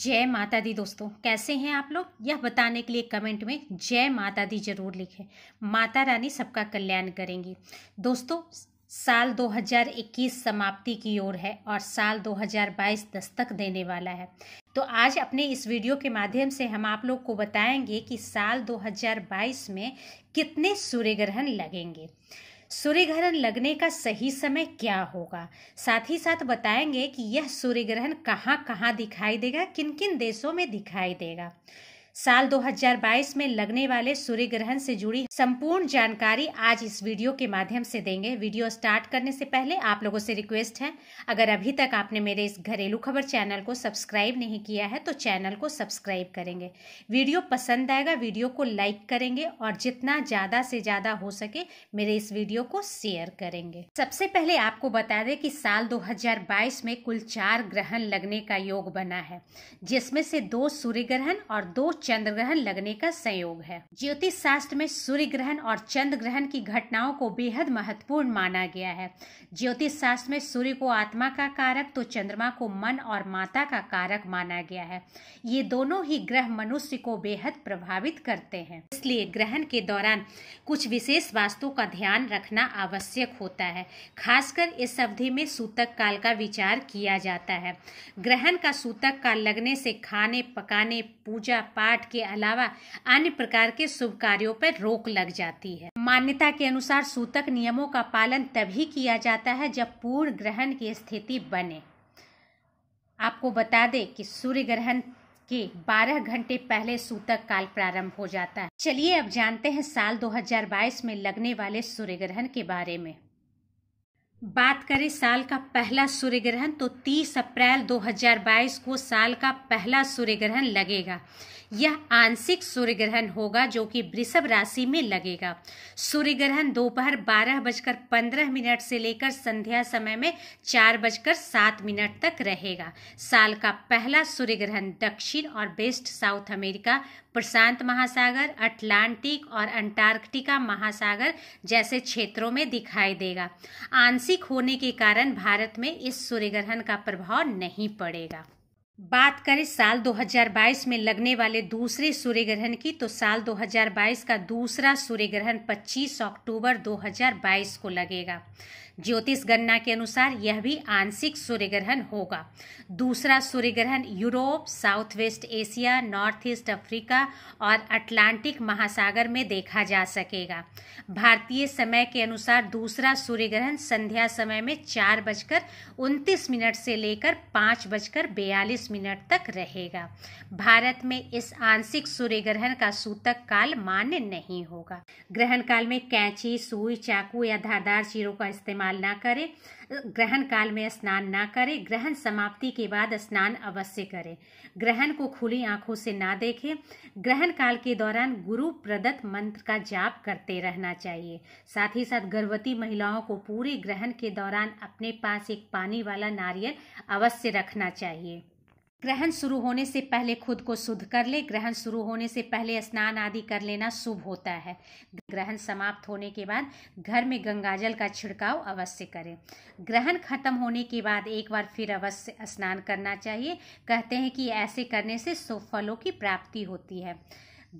जय माता दी दोस्तों कैसे हैं आप लोग यह बताने के लिए कमेंट में जय माता दी जरूर लिखें माता रानी सबका कल्याण करेंगी दोस्तों साल 2021 समाप्ति की ओर है और साल 2022 दस्तक देने वाला है तो आज अपने इस वीडियो के माध्यम से हम आप लोग को बताएंगे कि साल 2022 में कितने सूर्य ग्रहण लगेंगे सूर्य ग्रहण लगने का सही समय क्या होगा साथ ही साथ बताएंगे कि यह सूर्य ग्रहण कहाँ कहाँ दिखाई देगा किन किन देशों में दिखाई देगा साल 2022 में लगने वाले सूर्य ग्रहण से जुड़ी संपूर्ण जानकारी आज इस वीडियो के माध्यम से देंगे वीडियो स्टार्ट करने से पहले आप लोगों से रिक्वेस्ट है अगर अभी तक आपने मेरे इस घरेलू खबर चैनल को सब्सक्राइब नहीं किया है तो चैनल को सब्सक्राइब करेंगे वीडियो पसंद आएगा वीडियो को लाइक करेंगे और जितना ज़्यादा से ज़्यादा हो सके मेरे इस वीडियो को शेयर करेंगे सबसे पहले आपको बता दें कि साल 2022 में कुल चार ग्रहण लगने का योग बना है जिसमें से दो सूर्य ग्रहण और दो चंद्र ग्रहण लगने का संयोग है ज्योतिष शास्त्र में सूर्य ग्रहण और चंद्र ग्रहण की घटनाओं को बेहद महत्वपूर्ण माना गया है ज्योतिष शास्त्र में सूर्य को आत्मा का कारक तो चंद्रमा को मन और माता का कारक माना गया है ये दोनों ही ग्रह मनुष्य को बेहद प्रभावित करते हैं इसलिए ग्रहण के दौरान कुछ विशेष वास्तु का ध्यान रखना आवश्यक होता है खासकर इस अवधि में सूतक काल का विचार किया जाता है ग्रहण का सूतक काल लगने से खाने पकाने पूजा पाठ पाठ के अलावा अन्य प्रकार के शुभ कार्यों पर रोक लग जाती है मान्यता के अनुसार सूतक नियमों का पालन तभी किया जाता है जब पूर्ण ग्रहण की स्थिति बने आपको बता दें कि सूर्य ग्रहण के 12 घंटे पहले सूतक काल प्रारंभ हो जाता है चलिए अब जानते हैं साल 2022 में लगने वाले सूर्य ग्रहण के बारे में बात करें साल का पहला सूर्य ग्रहण तो 30 अप्रैल 2022 को साल का पहला सूर्य ग्रहण लगेगा यह आंशिक सूर्य ग्रहण होगा जो कि वृषभ राशि में लगेगा सूर्य ग्रहण दोपहर बारह बजकर पंद्रह मिनट से लेकर संध्या समय में चार बजकर सात मिनट तक रहेगा साल का पहला सूर्य ग्रहण दक्षिण और वेस्ट साउथ अमेरिका प्रशांत महासागर अटलांटिक और अंटार्कटिका महासागर जैसे क्षेत्रों में दिखाई देगा आंशिक होने के कारण भारत में इस सूर्य ग्रहण का प्रभाव नहीं पड़ेगा बात करें साल 2022 में लगने वाले दूसरे सूर्य ग्रहण की तो साल 2022 का दूसरा सूर्य ग्रहण 25 अक्टूबर 2022 को लगेगा ज्योतिष गणना के अनुसार यह भी आंशिक सूर्य ग्रहण होगा दूसरा सूर्य ग्रहण Europe south west Asia north east Africa और अटलांटिक महासागर में देखा जा सकेगा भारतीय समय के अनुसार दूसरा सूर्य ग्रहण संध्या समय में चार बजकर उनतीस मिनट से लेकर पाँच बजकर बयालीस 40 मिनट तक रहेगा भारत में इस आंशिक सूर्य ग्रहण का सूतक काल मान्य नहीं होगा ग्रहण काल में कैंची सुई चाकू या धारदार चीरों का इस्तेमाल ना करें ग्रहण काल में स्नान ना करें ग्रहण समाप्ति के बाद स्नान अवश्य करें ग्रहण को खुली आंखों से ना देखें ग्रहण काल के दौरान गुरु प्रदत्त मंत्र का जाप करते रहना चाहिए साथ ही साथ गर्भवती महिलाओं को पूरे ग्रहण के दौरान अपने पास एक पानी वाला नारियल अवश्य रखना चाहिए ग्रहण शुरू होने से पहले खुद को शुद्ध कर ले ग्रहण शुरू होने से पहले स्नान आदि कर लेना शुभ होता है ग्रहण समाप्त होने के बाद घर में गंगाजल का छिड़काव अवश्य करें ग्रहण खत्म होने के बाद एक बार फिर अवश्य स्नान करना चाहिए कहते हैं कि ऐसे करने से शुभ फलों की प्राप्ति होती है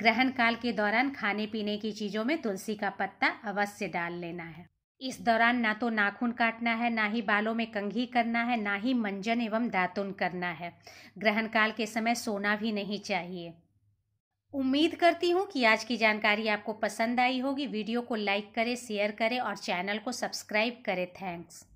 ग्रहण काल के दौरान खाने पीने की चीज़ों में तुलसी का पत्ता अवश्य डाल लेना है इस दौरान ना तो नाखून काटना है ना ही बालों में कंघी करना है ना ही मंजन एवं दातुन करना है ग्रहण काल के समय सोना भी नहीं चाहिए उम्मीद करती हूँ कि आज की जानकारी आपको पसंद आई होगी वीडियो को लाइक करें शेयर करें और चैनल को सब्सक्राइब करें थैंक्स